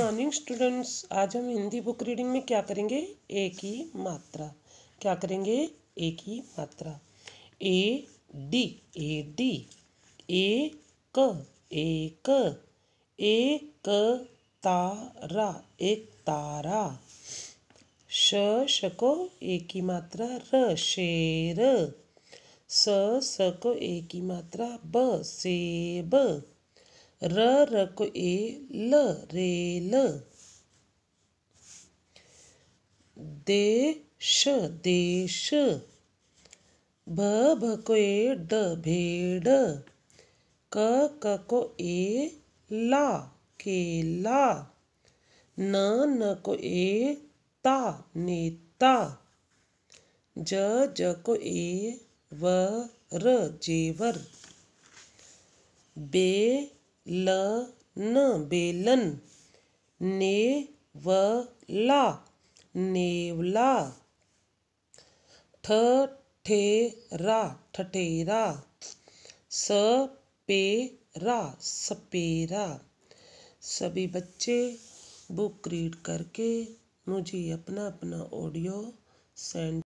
morning students आज हम Hindi book reading में क्या करेंगे एक ही मात्रा क्या करेंगे एक ही मात्रा A D A D A क ए क ए क तारा एक तारा श शको एक ही मात्रा र शेर स सको एक ही मात्रा ब सेब र र को ए ल रे ल देश देश भ भ को ए ड भेड़ क क को ए ला केला न न को ए ता नेता ज ज को ए व र जेवर बे ल न बेलन नेवला नेवला ठठेरा ठठेरा सपेरा सपेरा सभी बच्चे बुक रीड करके मुझे अपना अपना ऑडियो सेंड